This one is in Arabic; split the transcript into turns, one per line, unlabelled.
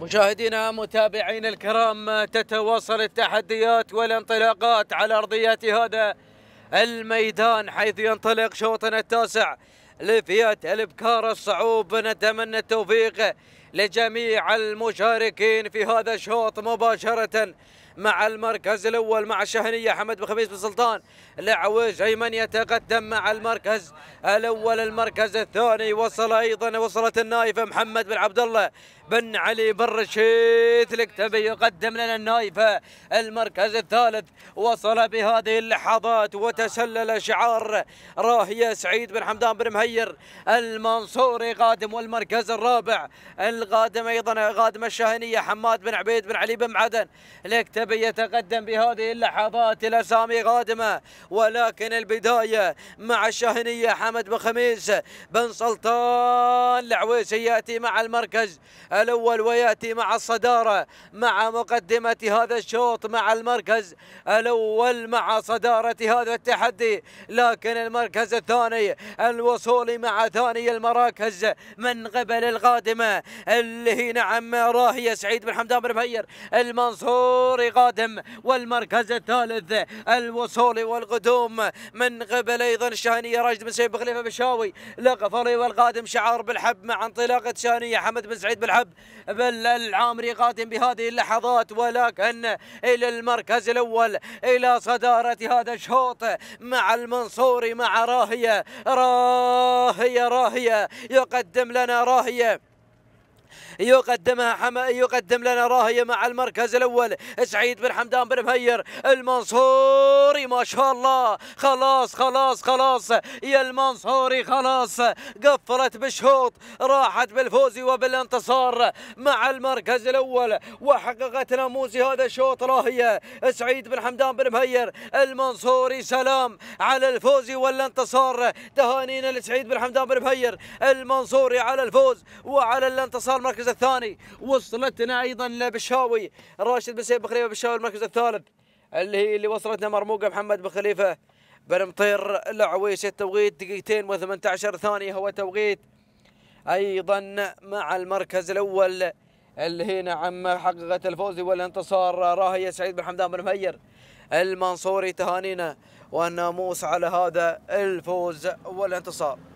مشاهدينا متابعينا الكرام تتواصل التحديات والانطلاقات على أرضية هذا الميدان حيث ينطلق شوطنا التاسع لفئة البكار الصعوب نتمنى التوفيق لجميع المشاركين في هذا الشوط مباشرة مع المركز الأول مع الشهنية حمد بن خميس بن سلطان لعويج أيمن يتقدم مع المركز الأول المركز الثاني وصل أيضا وصلت النايفة محمد بن عبد الله بن علي بن رشيد الكتبي يقدم لنا النايفة المركز الثالث وصل بهذه اللحظات وتسلل شعار راهية سعيد بن حمدان بن مهير المنصوري قادم والمركز الرابع القادم أيضا قادم الشاهنية حماد بن عبيد بن علي بن معدن الاكتبي يتقدم بهذه اللحظات الأسامي قادمة ولكن البداية مع الشاهنية حمد بن خميس بن سلطان العويسي يأتي مع المركز الأول ويأتي مع الصدارة مع مقدمة هذا الشوط مع المركز الأول مع صدارة هذا التحدي لكن المركز الثاني الوصول مع ثاني المراكز من قبل القادمة اللي هي نعم راهية سعيد بن حمدان بن مهير المنصوري قادم والمركز الثالث الوصول والقدوم من قبل أيضا الشاهنية راشد بن سيف بخليفة بشاوي لغفري والقادم شعار بالحب مع انطلاقة شاهنية حمد بن سعيد بالحب بل العامري قادم بهذه اللحظات ولكن إلى المركز الأول إلى صدارة هذا الشوط مع المنصوري مع راهية راهية راهية يقدم لنا راهية يقدمها حما يقدم لنا راهية مع المركز الأول سعيد بن حمدان بن مهير المنصوري ما شاء الله خلاص خلاص خلاص يا المنصوري خلاص قفلت بالشوط راحت بالفوز وبالانتصار مع المركز الأول وحققت ناموسي هذا الشوط راهية سعيد بن حمدان بن مهير المنصوري سلام على الفوز والانتصار تهانينا لسعيد بن حمدان بن مهير المنصوري على الفوز وعلى الانتصار المركز الثاني وصلتنا ايضا لبشاوي راشد بن سيف بخليفه بشاوي المركز الثالث اللي هي اللي وصلتنا مرموقه محمد بن خليفه بن مطير العويش التوقيت دقيقتين و18 ثانيه هو توقيت ايضا مع المركز الاول اللي هي نعم حققت الفوز والانتصار راهية سعيد بن حمدان بن مهير المنصوري تهانينا والناموس على هذا الفوز والانتصار